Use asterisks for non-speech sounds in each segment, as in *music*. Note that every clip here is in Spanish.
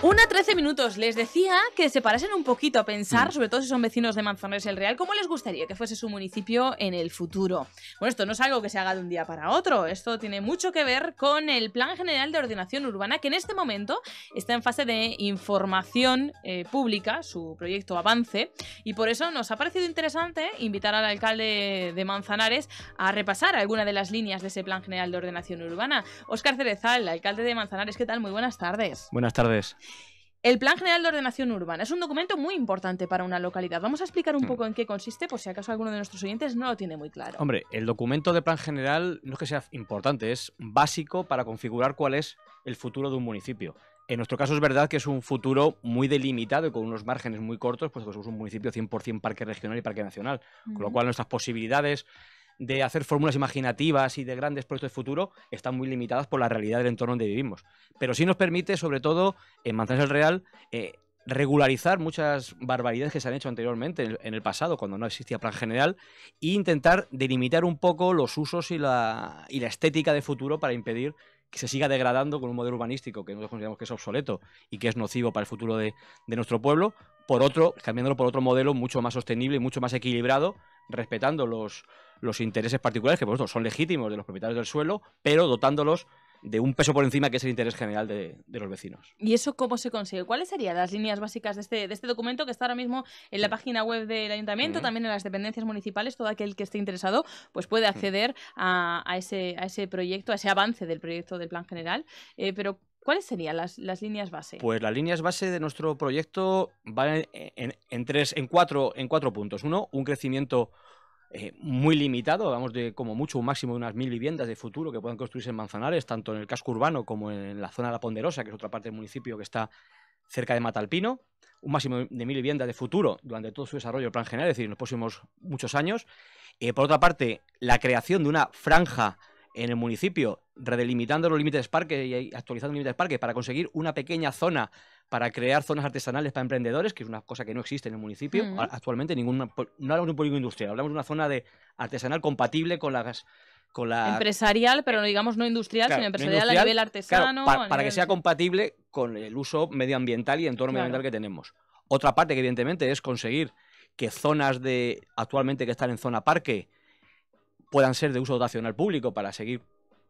Una 13 minutos. Les decía que se parasen un poquito a pensar, mm. sobre todo si son vecinos de Manzanares el Real, cómo les gustaría que fuese su municipio en el futuro. Bueno, esto no es algo que se haga de un día para otro. Esto tiene mucho que ver con el Plan General de Ordenación Urbana, que en este momento está en fase de información eh, pública, su proyecto avance, y por eso nos ha parecido interesante invitar al alcalde de Manzanares a repasar alguna de las líneas de ese Plan General de Ordenación Urbana. Óscar Cerezal, alcalde de Manzanares, ¿qué tal? Muy buenas tardes. Buenas tardes. El Plan General de Ordenación Urbana es un documento muy importante para una localidad. Vamos a explicar un hmm. poco en qué consiste, por si acaso alguno de nuestros oyentes no lo tiene muy claro. Hombre, el documento de plan general no es que sea importante, es básico para configurar cuál es el futuro de un municipio. En nuestro caso es verdad que es un futuro muy delimitado y con unos márgenes muy cortos, pues somos un municipio 100% parque regional y parque nacional, con lo cual nuestras posibilidades de hacer fórmulas imaginativas y de grandes proyectos de futuro están muy limitadas por la realidad del entorno donde vivimos. Pero sí nos permite, sobre todo en Manzanas del Real, eh, regularizar muchas barbaridades que se han hecho anteriormente en el pasado, cuando no existía plan general, e intentar delimitar un poco los usos y la, estética de futuro para impedir que se siga degradando con un modelo urbanístico que nosotros consideramos que es obsoleto y que es nocivo para el futuro de, de nuestro pueblo, por otro, cambiándolo por otro modelo mucho más sostenible y mucho más equilibrado respetando los, los intereses particulares, que por supuesto son legítimos de los propietarios del suelo, pero dotándolos de un peso por encima que es el interés general de, los vecinos. ¿Y eso cómo se consigue? ¿Cuáles serían las líneas básicas de este, de este documento que está ahora mismo en la página web del ayuntamiento, también en las dependencias municipales? Todo aquel que esté interesado pues puede mm. acceder a, ese, a ese proyecto, a ese avance del proyecto del plan general. Eh, pero ¿Cuáles serían las, líneas base? Pues las líneas base de nuestro proyecto van en, tres, en cuatro, en cuatro puntos. Uno, un crecimiento eh, muy limitado, vamos de como mucho un máximo de unas mil viviendas de futuro que puedan construirse en Manzanares, tanto en el casco urbano como en la zona de la Ponderosa, que es otra parte del municipio que está cerca de Matalpino, un máximo de mil viviendas de futuro durante todo su desarrollo del plan general, es decir, en los próximos muchos años. Eh, por otra parte, la creación de una franja en el municipio, redelimitando los límites parque y actualizando límites parque para conseguir una pequeña zona para crear zonas artesanales para emprendedores, que es una cosa que no existe en el municipio. Actualmente ningún no hablamos de un polígono industrial, hablamos de una zona de artesanal compatible con las con la... Empresarial, pero no digamos no industrial, sino empresarial a nivel artesano. para, que sea compatible con el uso medioambiental y entorno medioambiental que tenemos. Otra parte que evidentemente es conseguir que zonas de actualmente que están en zona parque puedan ser de uso dotacional público para seguir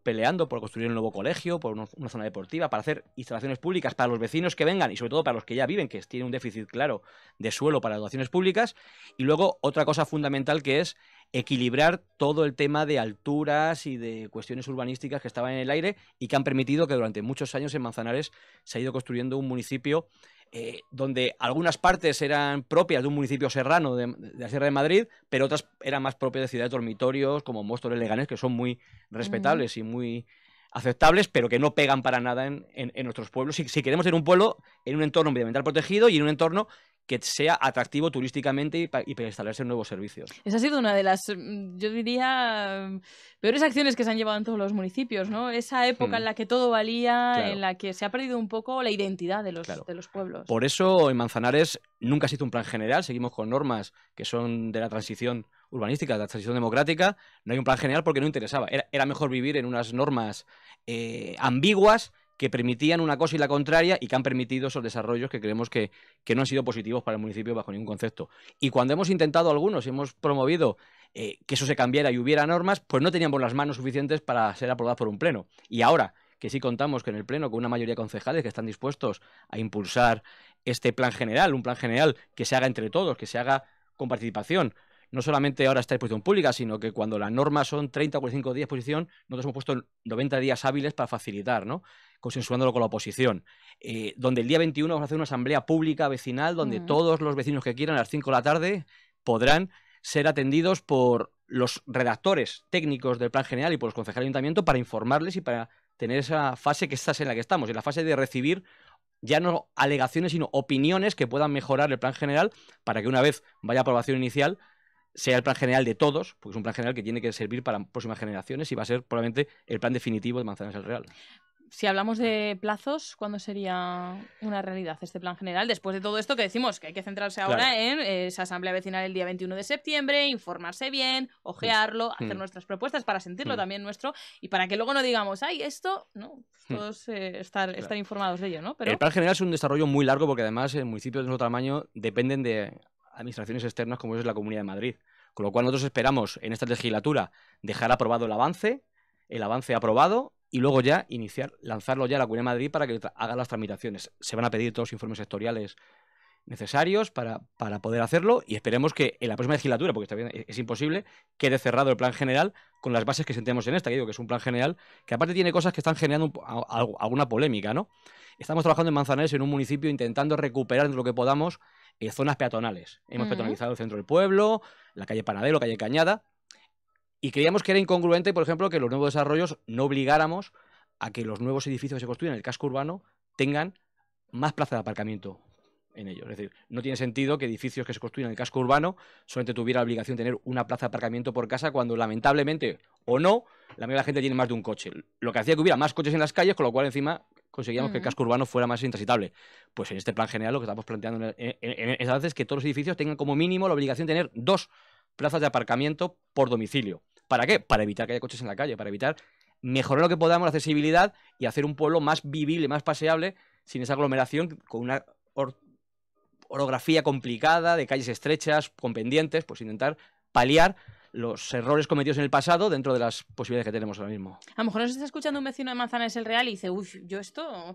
peleando por construir un nuevo colegio, por una zona deportiva, para hacer instalaciones públicas para los vecinos que vengan y sobre todo para los que ya viven, que tienen un déficit claro de suelo para dotaciones públicas. Y luego otra cosa fundamental que es equilibrar todo el tema de alturas y de cuestiones urbanísticas que estaban en el aire y que han permitido que durante muchos años en Manzanares se ha ido construyendo un municipio eh, donde algunas partes eran propias de un municipio serrano de, la Sierra de Madrid, pero otras eran más propias de ciudades dormitorios como Móstoles, Leganés, que son muy respetables y muy aceptables, pero que no pegan para nada en, nuestros pueblos. Si, si, queremos tener un pueblo en un entorno medioambiental protegido y en un entorno que sea atractivo turísticamente y para, instalarse nuevos servicios. Esa ha sido una de las, mm, yo diría, mm, peores acciones que se han llevado en todos los municipios, ¿no? Esa época en hmm. la que todo valía, en la que se ha perdido un poco la identidad de los, de los pueblos. Por eso en Manzanares nunca se hizo un plan general, seguimos con normas que son de la transición urbanística, de la transición democrática, no hay un plan general porque no interesaba. Era, mejor vivir en unas normas eh, ambiguas que permitían una cosa y la contraria y que han permitido esos desarrollos que creemos que, no han sido positivos para el municipio bajo ningún concepto. Y cuando hemos intentado algunos y hemos promovido eh, que eso se cambiara y hubiera normas, pues no teníamos las manos suficientes para ser aprobadas por un pleno. Y ahora que sí contamos que en el pleno con una mayoría de concejales que están dispuestos a impulsar este plan general, un plan general que se haga entre todos, que se haga con participación, no solamente ahora está en disposición pública, sino que cuando las normas son 30 o 45 días de exposición, nosotros hemos puesto 90 días hábiles para facilitar, ¿no? consensuándolo con la oposición. Eh, donde el día 21 vamos a hacer una asamblea pública vecinal donde mm. todos los vecinos que quieran a las 5 de la tarde podrán ser atendidos por los redactores técnicos del plan general y por los concejales de ayuntamiento para informarles y para tener esa fase que estás en la que estamos, en la fase de recibir ya no alegaciones, sino opiniones que puedan mejorar el plan general para que una vez vaya a aprobación inicial, sea el plan general de todos, porque es un plan general que tiene que servir para próximas generaciones y va a ser probablemente el plan definitivo de Manzanares El Real. Si hablamos de plazos, ¿cuándo sería una realidad este plan general? Después de todo esto que decimos que hay que centrarse ahora en eh, esa asamblea vecinal el día 21 de septiembre, informarse bien, ojearlo, mm. hacer mm. nuestras propuestas para sentirlo mm. también nuestro y para que luego no digamos, ay, esto, no, todos eh, estar, informados de ello, ¿no? Pero... El plan general es un desarrollo muy largo porque además en municipios de nuestro tamaño dependen de administraciones externas como es la Comunidad de Madrid. Con lo cual nosotros esperamos en esta legislatura dejar aprobado el avance, el avance aprobado y luego ya iniciar, lanzarlo ya a la Comunidad de Madrid para que haga las tramitaciones. Se van a pedir todos los informes sectoriales necesarios para, poder hacerlo y esperemos que en la próxima legislatura, porque también es imposible, quede cerrado el plan general con las bases que sentemos en esta, que digo que es un plan general que aparte tiene cosas que están generando alguna polémica, ¿no? Estamos trabajando en Manzanares, en un municipio, intentando recuperar lo que podamos eh, zonas peatonales. Hemos peatonalizado el centro del pueblo, la calle Panadero, calle Cañada, y creíamos que era incongruente, por ejemplo, que los nuevos desarrollos no obligáramos a que los nuevos edificios que se construyen en el casco urbano tengan más plaza de aparcamiento, en ellos. Es decir, no tiene sentido que edificios que se construyen en el casco urbano solamente tuviera la obligación de tener una plaza de aparcamiento por casa cuando lamentablemente o no, la mayoría de la gente tiene más de un coche. Lo que hacía que hubiera más coches en las calles, con lo cual encima conseguíamos que el casco urbano fuera más intransitable. Pues en este plan general lo que estamos planteando en, es que todos los edificios tengan como mínimo la obligación de tener dos plazas de aparcamiento por domicilio. ¿Para qué? Para evitar que haya coches en la calle, para evitar mejorar lo que podamos la accesibilidad y hacer un pueblo más vivible, más paseable, sin esa aglomeración, con una orografía complicada, de calles estrechas, con pendientes, pues intentar paliar los errores cometidos en el pasado dentro de las posibilidades que tenemos ahora mismo. A lo mejor nos está escuchando un vecino de Manzanares el Real y dice, uy, yo esto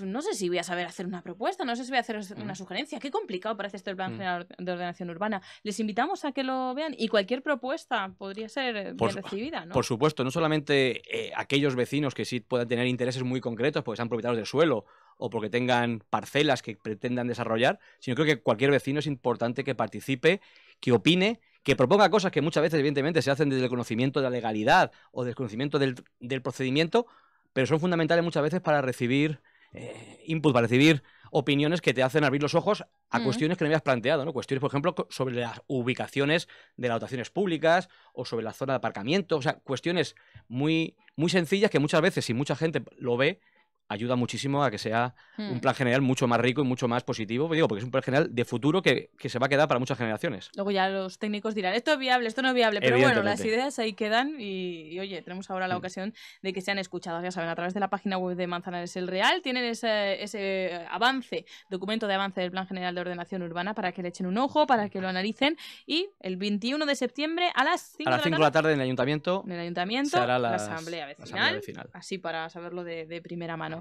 no sé si voy a saber hacer una propuesta, no sé si voy a hacer una mm. sugerencia. Qué complicado parece esto plan mm. de ordenación urbana. Les invitamos a que lo vean y cualquier propuesta podría ser eh, bien recibida. ¿no? Por supuesto, no solamente eh, aquellos vecinos que sí puedan tener intereses muy concretos porque sean propietarios del suelo o porque tengan parcelas que pretendan desarrollar, sino creo que cualquier vecino es importante que participe, que opine, que proponga cosas que muchas veces evidentemente se hacen desde el conocimiento de la legalidad o del conocimiento del, procedimiento, pero son fundamentales muchas veces para recibir eh, input, para recibir opiniones que te hacen abrir los ojos a cuestiones que no habías planteado, ¿no? Cuestiones, por ejemplo, sobre las ubicaciones de las dotaciones públicas o sobre la zona de aparcamiento, o sea, cuestiones muy, muy sencillas que muchas veces, si mucha gente lo ve, ayuda muchísimo a que sea un hmm. plan general mucho más rico y mucho más positivo, digo, porque es un plan general de futuro que, se va a quedar para muchas generaciones. Luego ya los técnicos dirán, esto es viable, esto no es viable, pero bueno, las ideas ahí quedan y, oye, tenemos ahora la hmm. ocasión de que sean escuchadas, ya saben, a través de la página web de Manzanares el Real, tienen ese, ese avance, documento de avance del Plan General de Ordenación Urbana para que le echen un ojo, para que lo analicen y el 21 de septiembre a las 5 de, la tarde, en el ayuntamiento, en el ayuntamiento se hará la asamblea vecinal, así para saberlo de primera mano.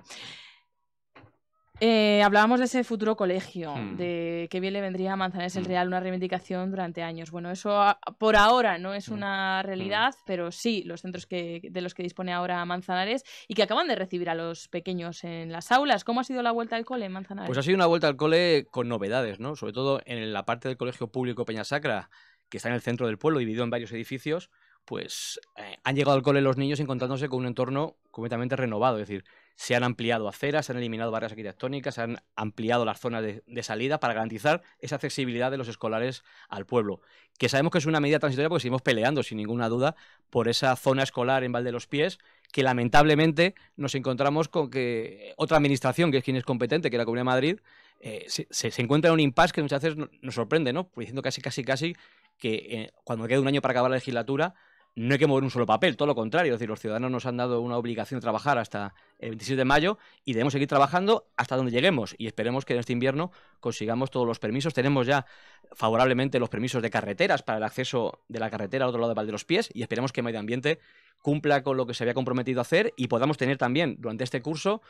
Eh, hablábamos de ese futuro colegio, hmm. de qué bien le vendría a Manzanares el hmm. Real una reivindicación durante años. Bueno, eso por ahora no es hmm. una realidad, pero sí los centros de los que dispone ahora Manzanares y que acaban de recibir a los pequeños en las aulas. ¿Cómo ha sido la vuelta al cole en Manzanares? Pues ha sido una vuelta al cole con novedades, ¿no? Sobre todo en la parte del colegio público Peña Sacra que está en el centro del pueblo, dividido en varios edificios, pues eh, han llegado al cole los niños encontrándose con un entorno completamente renovado. Es decir, se han ampliado aceras, se han eliminado barreras arquitectónicas, se han ampliado las zonas de, salida para garantizar esa accesibilidad de los escolares al pueblo. Que sabemos que es una medida transitoria porque seguimos peleando, sin ninguna duda, por esa zona escolar en Valde los Pies, que lamentablemente nos encontramos con que otra administración, que es quien es competente, que es la Comunidad de Madrid, eh, se, encuentra en un impasse que muchas veces nos sorprende, ¿no? Diciendo casi, casi, casi que eh, cuando queda un año para acabar la legislatura, no hay que mover un solo papel, todo lo contrario. Es decir, los ciudadanos nos han dado una obligación de trabajar hasta el 27 de mayo y debemos seguir trabajando hasta donde lleguemos. Y esperemos que en este invierno consigamos todos los permisos. Tenemos ya favorablemente los permisos de carreteras para el acceso de la carretera al otro lado de los Pies y esperemos que Medio Ambiente cumpla con lo que se había comprometido a hacer y podamos tener también durante este curso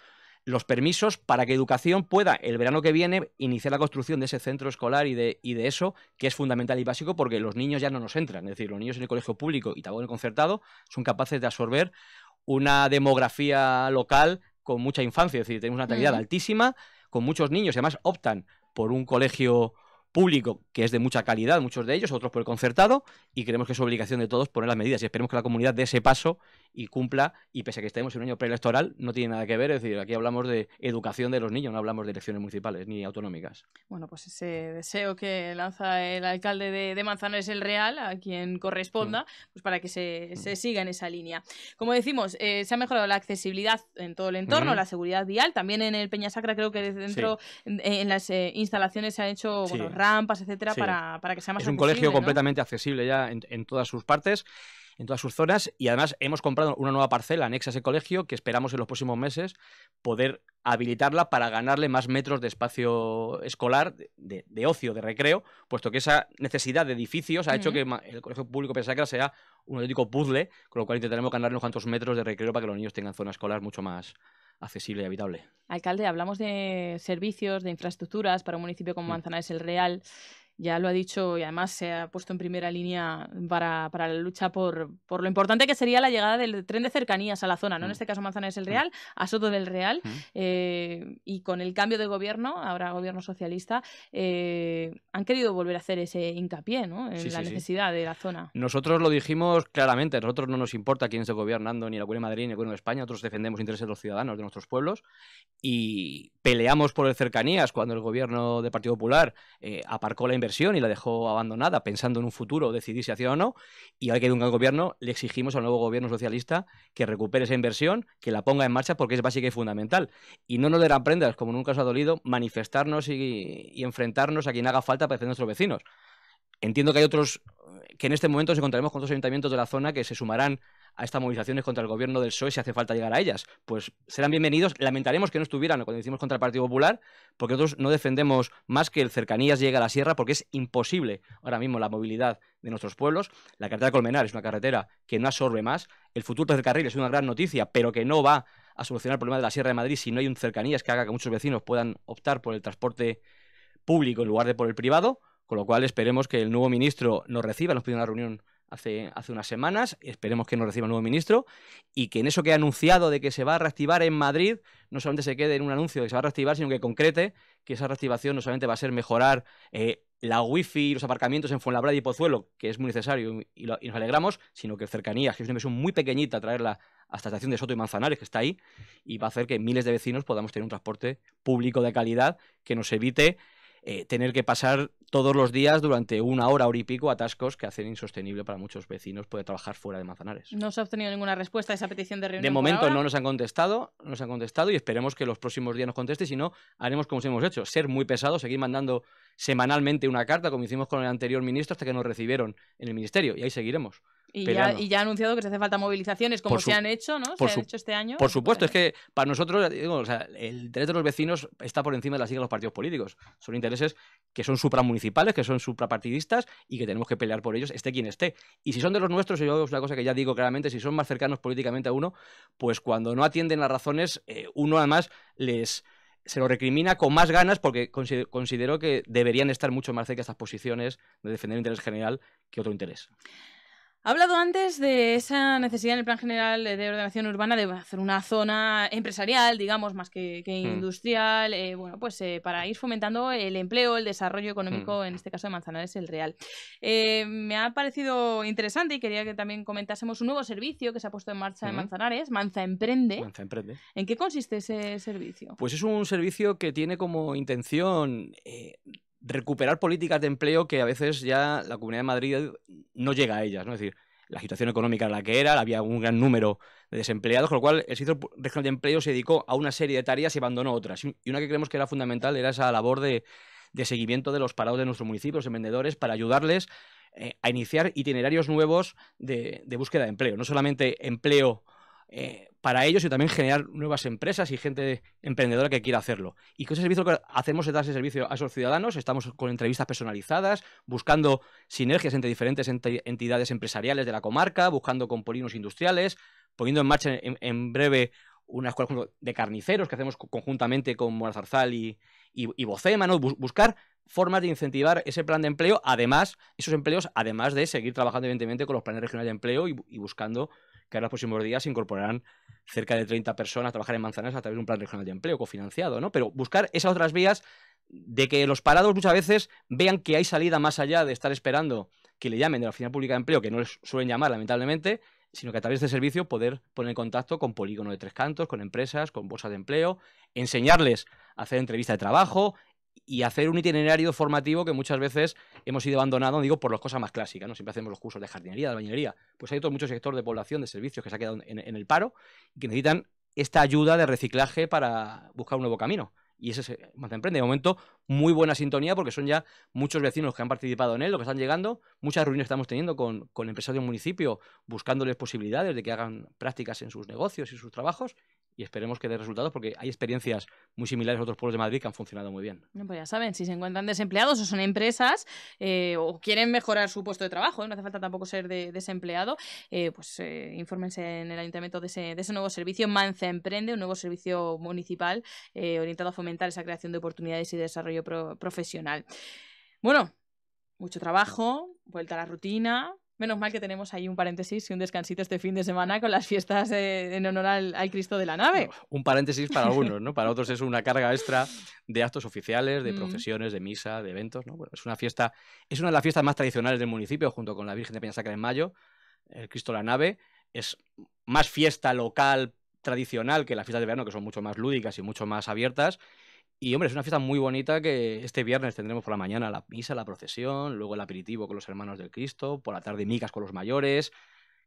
los permisos para que educación pueda el verano que viene iniciar la construcción de ese centro escolar y de, eso, que es fundamental y básico porque los niños ya no nos entran. Es decir, los niños en el colegio público y también en el concertado son capaces de absorber una demografía local con mucha infancia. Es decir, tenemos una natalidad altísima, con muchos niños y además optan por un colegio público, que es de mucha calidad, muchos de ellos, otros por el concertado, y creemos que es obligación de todos poner las medidas y esperemos que la comunidad dé ese paso y cumpla, y pese a que estemos en un año preelectoral, no tiene nada que ver, es decir, aquí hablamos de educación de los niños, no hablamos de elecciones municipales ni autonómicas. Bueno, pues ese deseo que lanza el alcalde de, Manzano es el Real, a quien corresponda, mm. pues para que mm. se, siga en esa línea. Como decimos, eh, se ha mejorado la accesibilidad en todo el entorno, la seguridad vial, también en el Peña Sacra creo que desde dentro, en, las eh, instalaciones se han hecho, etcétera, para, que sea más Es un colegio completamente accesible ya en, todas sus partes en todas sus zonas y además hemos comprado una nueva parcela anexa a ese colegio que esperamos en los próximos meses poder habilitarla para ganarle más metros de espacio escolar, de, ocio, de recreo, puesto que esa necesidad de edificios ha hecho que el colegio público Pesacra sea un auténtico puzzle, con lo cual intentaremos ganarle unos cuantos metros de recreo para que los niños tengan zona escolar mucho más, accesible y habitable. Alcalde, hablamos de servicios, de infraestructuras para un municipio como mm. Manzanares el Real ya lo ha dicho y además se ha puesto en primera línea para, para la lucha por, por, lo importante que sería la llegada del tren de cercanías a la zona, ¿no? En mm. este caso Manzanares el mm. Real, a Soto del Real, mm. eh, y con el cambio de gobierno, ahora gobierno socialista, eh, han querido volver a hacer ese hincapié, ¿no? En la necesidad de la zona. Nosotros lo dijimos claramente, a nosotros no nos importa quién esté gobernando, ni la Comunidad de Madrid, ni el Gobierno de España, nosotros defendemos intereses de los ciudadanos, de nuestros pueblos, y peleamos por el cercanías cuando el gobierno del Partido Popular eh, aparcó la inversión y la dejó abandonada pensando en un futuro, decidir si hacía o no. Y ahora que hay un gran gobierno, le exigimos al nuevo gobierno socialista que recupere esa inversión, que la ponga en marcha porque es básica y fundamental. Y no nos darán prendas, como nunca os ha dolido, manifestarnos y, enfrentarnos a quien haga falta para defender a nuestros vecinos. Entiendo que hay otros, eh, que en este momento nos encontraremos con otros ayuntamientos de la zona que se sumarán a estas movilizaciones contra el gobierno del PSOE si hace falta llegar a ellas. Pues serán bienvenidos. Lamentaremos que no estuvieran cuando decimos contra el Partido Popular, porque nosotros no defendemos más que el cercanías llegue a la sierra, porque es imposible ahora mismo la movilidad de nuestros pueblos. La carretera Colmenar es una carretera que no absorbe más. El futuro del carril es una gran noticia, pero que no va a solucionar el problema de la Sierra de Madrid si no hay un cercanías que haga que muchos vecinos puedan optar por el transporte público en lugar de por el privado. Con lo cual esperemos que el nuevo ministro nos reciba, nos pida una reunión hace, unas semanas. Esperemos que nos reciba el nuevo ministro y que en eso que ha anunciado de que se va a reactivar en Madrid, no solamente se quede en un anuncio de que se va a reactivar, sino que concrete que esa reactivación no solamente va a ser mejorar eh, la wifi y los aparcamientos en Fuenlabrada y Pozuelo, que es muy necesario y, nos alegramos, sino que cercanías, que es una inversión muy pequeñita traerla hasta la estación de Soto y Manzanares, que está ahí, y va a hacer que miles de vecinos podamos tener un transporte público de calidad que nos evite eh, tener que pasar todos los días durante una hora, hora y pico atascos que hacen insostenible para muchos vecinos poder trabajar fuera de Mazanares. No se ha obtenido ninguna respuesta a esa petición de reunión. De momento no nos han contestado, nos han contestado y esperemos que los próximos días nos conteste, si no, haremos como hemos hecho, ser muy pesados, seguir mandando semanalmente una carta como hicimos con el anterior ministro hasta que nos recibieron en el ministerio y ahí seguiremos. Y ya, ha anunciado que se hace falta movilizaciones, como se han hecho, ¿no? se han hecho este año. Por supuesto, pues es que para nosotros, el interés de los vecinos está por encima de la siglas de los partidos políticos. Son intereses que son supramunicipales, que son suprapartidistas y que tenemos que pelear por ellos, esté quien esté. Y si son de los nuestros, yo es una cosa que ya digo claramente, si son más cercanos políticamente a uno, pues cuando no atienden las razones, eh, uno además les se lo recrimina con más ganas porque considero que deberían estar mucho más cerca estas posiciones de defender el interés general que otro interés. Ha hablado antes de esa necesidad en el plan general de ordenación urbana de hacer una zona empresarial, digamos, más que, hmm. industrial, eh, bueno, pues eh, para ir fomentando el empleo, el desarrollo económico, hmm. en este caso de Manzanares, el Real. Eh, me ha parecido interesante y quería que también comentásemos un nuevo servicio que se ha puesto en marcha en hmm. Manzanares, Manza Manza Emprende. ¿En qué consiste ese servicio? Pues es un servicio que tiene como intención recuperar políticas de empleo que a veces ya la Comunidad de Madrid no llega a ellas, Es decir, la situación económica era la que era, había un gran número de desempleados, con lo cual el sitio regional de empleo se dedicó a una serie de tareas y abandonó otras. Y una que creemos que era fundamental era esa labor de, seguimiento de los parados de nuestros municipios, de vendedores, para ayudarles eh, a iniciar itinerarios nuevos de, búsqueda de empleo. No solamente empleo eh, para ellos y también generar nuevas empresas y gente emprendedora que quiera hacerlo. ¿Y ese servicio que hacemos es dar ese servicio a esos ciudadanos? Estamos con entrevistas personalizadas, buscando sinergias entre diferentes entidades empresariales de la comarca, buscando con polinos industriales, poniendo en marcha en, breve una escuela de carniceros que hacemos conjuntamente con Morazarzal y, y, Bocema, buscar formas de incentivar ese plan de empleo, además, esos empleos, además de seguir trabajando evidentemente con los planes regionales de empleo y buscando que en los próximos días se incorporarán cerca de 30 personas a trabajar en manzanas a través de un plan regional de empleo cofinanciado, ¿no? Pero buscar esas otras vías de que los parados muchas veces vean que hay salida más allá de estar esperando que le llamen de la Oficina Pública de Empleo, que no les suelen llamar, lamentablemente, sino que a través de servicio poder poner en contacto con polígono de tres cantos, con empresas, con bolsas de empleo, enseñarles a hacer entrevista de trabajo, y hacer un itinerario formativo que muchas veces hemos ido abandonando, digo, por las cosas más clásicas, ¿no? Siempre hacemos los cursos de jardinería, de bañería. Pues hay otro mucho sector de población, de servicios que se ha quedado en, el paro y que necesitan esta ayuda de reciclaje para buscar un nuevo camino. Y ese es eh, más emprende. De momento, muy buena sintonía porque son ya muchos vecinos que han participado en él, los que están llegando. Muchas reuniones estamos teniendo con, con empresarios del municipio, buscándoles posibilidades de que hagan prácticas en sus negocios y sus trabajos y esperemos que dé resultados porque hay experiencias muy similares a otros pueblos de Madrid que han funcionado muy bien. Pues ya saben, si se encuentran desempleados o son empresas eh, o quieren mejorar su puesto de trabajo, ¿eh? no hace falta tampoco ser desempleado, eh, pues infórmense en el ayuntamiento de ese, nuevo servicio, Manza Emprende, un nuevo servicio municipal orientado a fomentar esa creación de oportunidades y desarrollo profesional. Bueno, mucho trabajo, vuelta a la rutina, Menos mal que tenemos ahí un paréntesis y un descansito este fin de semana con las fiestas eh, en honor al, Cristo de la nave. Un paréntesis para algunos, ¿no? Para otros es una carga extra de actos oficiales, de mm. procesiones, de misa, de eventos, ¿no? es una fiesta, es una de las fiestas más tradicionales del municipio, junto con la Virgen de Peña Sacra en mayo, el Cristo de la nave. Es más fiesta local tradicional que las fiestas de verano, que son mucho más lúdicas y mucho más abiertas, y hombre, es una fiesta muy bonita que este viernes tendremos por la mañana la misa, la procesión, luego el aperitivo con los hermanos del Cristo, por la tarde migas con los mayores,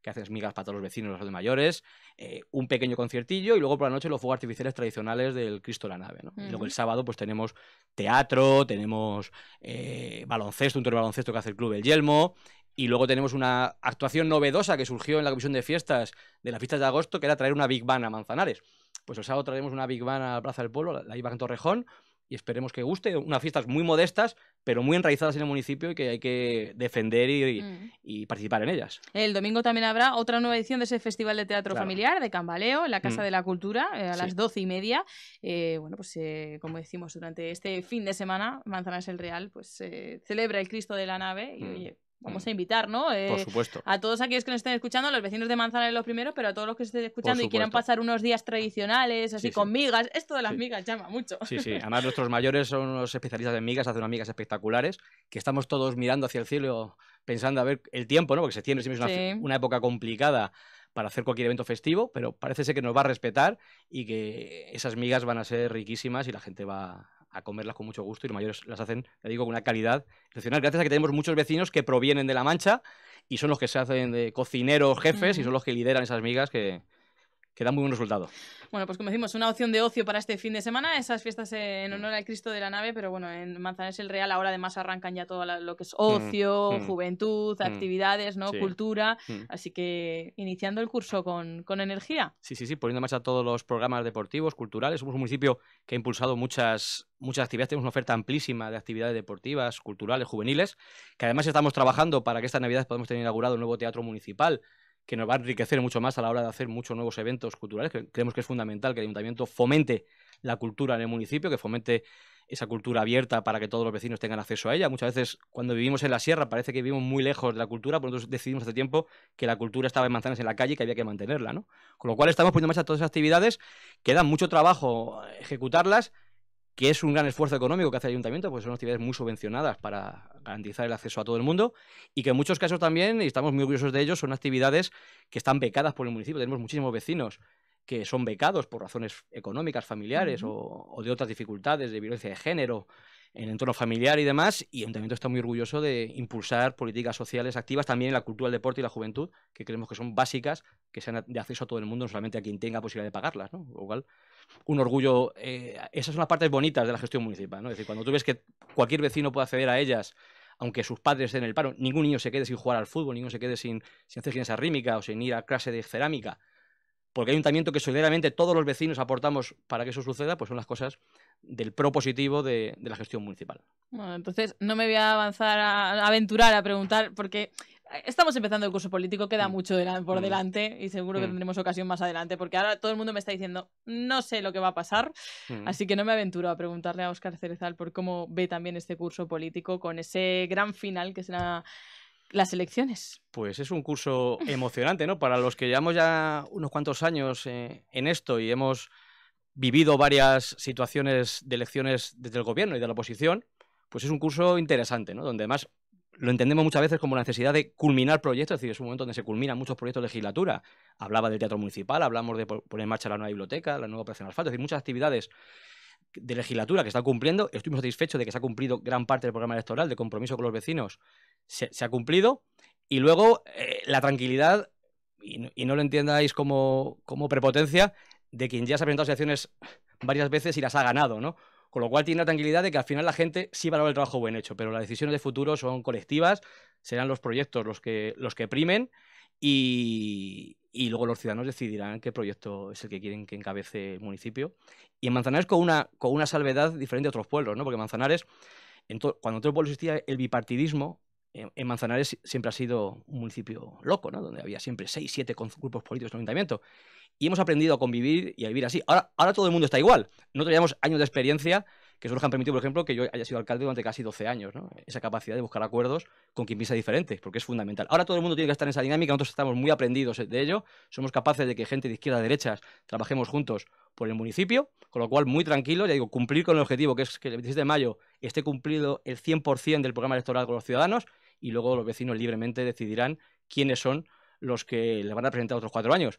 que haces migas para todos los vecinos, los de mayores, eh, un pequeño conciertillo y luego por la noche los fuegos artificiales tradicionales del Cristo de la Nave. ¿no? Y luego el sábado pues tenemos teatro, tenemos eh, baloncesto, un torneo de baloncesto que hace el Club El Yelmo. Y luego tenemos una actuación novedosa que surgió en la Comisión de Fiestas de las Fiestas de Agosto, que era traer una Big Band a Manzanares pues el sábado traeremos una Big Bang a la Plaza del Pueblo, la IBA en Torrejón, y esperemos que guste. Unas fiestas muy modestas, pero muy enraizadas en el municipio y que hay que defender y, mm. participar en ellas. El domingo también habrá otra nueva edición de ese Festival de Teatro Familiar de Cambaleo, en la Casa mm. de la Cultura, eh, a las doce y media. Eh, bueno, pues eh, como decimos, durante este fin de semana, Manzanas el Real pues celebra el Cristo de la Nave y mm vamos mm. a invitar, ¿no? Eh, Por supuesto. A todos aquellos que nos estén escuchando, a los vecinos de es los primeros, pero a todos los que estén escuchando y quieran pasar unos días tradicionales, así con migas. Esto de las migas llama mucho. Sí, sí. *laughs* Además, nuestros mayores son unos especialistas en migas, hacen unas migas espectaculares, que estamos todos mirando hacia el cielo, pensando a ver el tiempo, ¿no? Porque se tiene es una, una época complicada para hacer cualquier evento festivo, pero parece ser que nos va a respetar y que esas migas van a ser riquísimas y la gente va a comerlas con mucho gusto y los mayores las hacen, le digo, con una calidad excepcional. Gracias a que tenemos muchos vecinos que provienen de La Mancha y son los que se hacen de cocineros jefes y son los que lideran esas migas que, que da muy buen resultado. Bueno, pues como decimos, una opción de ocio para este fin de semana, esas fiestas en honor al Cristo de la Nave, pero bueno, en Manzanares el Real ahora además arrancan ya todo lo que es mm, ocio, mm, juventud, mm. actividades, ¿no? Cultura, así que iniciando el curso con, energía. Sí, sí, sí, poniendo en marcha todos los programas deportivos, culturales. Somos un municipio que ha impulsado muchas, muchas actividades, tenemos una oferta amplísima de actividades deportivas, culturales, juveniles, que además estamos trabajando para que esta Navidad podamos tener inaugurado un nuevo teatro municipal que nos va a enriquecer mucho más a la hora de hacer muchos nuevos eventos culturales. creemos que es fundamental que el ayuntamiento fomente la cultura en el municipio, que fomente esa cultura abierta para que todos los vecinos tengan acceso a ella. Muchas veces cuando vivimos en la sierra parece que vivimos muy lejos de la cultura, por pues nosotros decidimos hace tiempo que la cultura estaba en manzanas en la calle y que había que mantenerla, Con lo cual estamos poniendo en marcha todas esas actividades que dan mucho trabajo ejecutarlas, que es un gran esfuerzo económico que hace el ayuntamiento, porque son actividades muy subvencionadas para garantizar el acceso a todo el mundo, y que en muchos casos también, y estamos muy orgullosos de ello, son actividades que están becadas por el municipio. Tenemos muchísimos vecinos que son becados por razones económicas, familiares o, de otras dificultades, de violencia de género, en entorno familiar y demás. Y el Ayuntamiento está muy orgulloso de impulsar políticas sociales activas también en la cultura, el deporte y la juventud, que creemos que son básicas, que sean de acceso a todo el mundo, no solamente a quien tenga posibilidad de pagarlas. ¿no? un orgullo. Eh, esas son las partes bonitas de la gestión municipal. ¿no? Es decir, cuando tú ves que cualquier vecino puede acceder a ellas aunque sus padres estén en el paro, ningún niño se quede sin jugar al fútbol, ningún se quede sin, sin hacer gimnasia rítmica o sin ir a clase de cerámica, porque hay ayuntamiento que solidariamente todos los vecinos aportamos para que eso suceda, pues son las cosas del propositivo de, la gestión municipal. Bueno, entonces no me voy a avanzar a, aventurar a preguntar porque eh, Estamos empezando el curso político, queda mm. mucho por mm. delante y seguro que mm. tendremos ocasión más adelante, porque ahora todo el mundo me está diciendo, no sé lo que va a pasar, así que no me aventuro a preguntarle a Óscar Cerezal por cómo ve también este curso político con ese gran final que será las elecciones. Pues es un curso emocionante, ¿no? Para los que llevamos ya unos cuantos años eh, en esto y hemos vivido varias situaciones de elecciones desde el gobierno y de la oposición, pues es un curso interesante, ¿no? Donde además lo entendemos muchas veces como la necesidad de culminar proyectos, es decir, es un momento donde se culminan muchos proyectos de legislatura. Hablaba del teatro municipal, hablamos de poner en marcha la nueva biblioteca, la nueva operación asfalto, es decir, muchas actividades de legislatura que está cumpliendo. Estoy muy satisfecho de que se ha cumplido gran parte del programa electoral de compromiso con los vecinos, se, ha cumplido. Y luego eh, la tranquilidad, y no, y no, lo entiendáis como, como prepotencia, de quien ya se ha presentado a elecciones varias veces y las ha ganado, ¿no? Con lo cual tiene la tranquilidad de que al final la gente sí valora el trabajo buen hecho, pero las decisiones de futuro son colectivas, serán los proyectos los que, los que primen y, luego los ciudadanos decidirán qué proyecto es el que quieren que encabece el municipio. Y en Manzanares con una, con una salvedad diferente a otros pueblos, ¿no? Porque Manzanares, en cuando en otros pueblos existía el bipartidismo, en, Manzanares siempre ha sido un municipio loco, ¿no? Donde había siempre seis, siete grupos políticos en el ayuntamiento y hemos aprendido a convivir y a vivir así. Ahora, ahora todo el mundo está igual. no teníamos años de experiencia que solo nos han permitido, por ejemplo, que yo haya sido alcalde durante casi 12 años. Esa capacidad de buscar acuerdos con quien piensa diferente, porque es fundamental. Ahora todo el mundo tiene que estar en esa dinámica, nosotros estamos muy aprendidos de ello, somos capaces de que gente de izquierda a derecha trabajemos juntos por el municipio, con lo cual muy tranquilo, ya digo, cumplir con el objetivo que es que el 26 de mayo esté cumplido el 100% del programa electoral con los ciudadanos y luego los vecinos libremente decidirán quiénes son los que le van a presentar otros cuatro años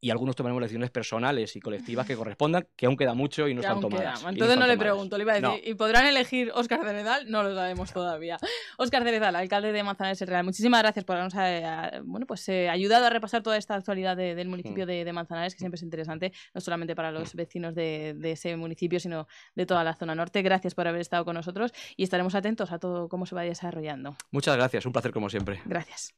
y algunos tomaremos decisiones personales y colectivas que correspondan, que aún queda mucho y no están tomadas. Entonces no, le pregunto, le iba a decir, ¿y podrán elegir Óscar Nedal? No lo sabemos todavía. *laughs* Óscar Nedal, alcalde de Manzanares el Real, muchísimas gracias por habernos eh, bueno, pues, eh, ayudado a repasar toda esta actualidad del municipio hmm. de, Manzanares, que siempre es interesante, no solamente para los hmm. vecinos de, de, ese municipio, sino de toda la zona norte. Gracias por haber estado con nosotros y estaremos atentos a todo cómo se vaya desarrollando. Muchas gracias, un placer como siempre. Gracias.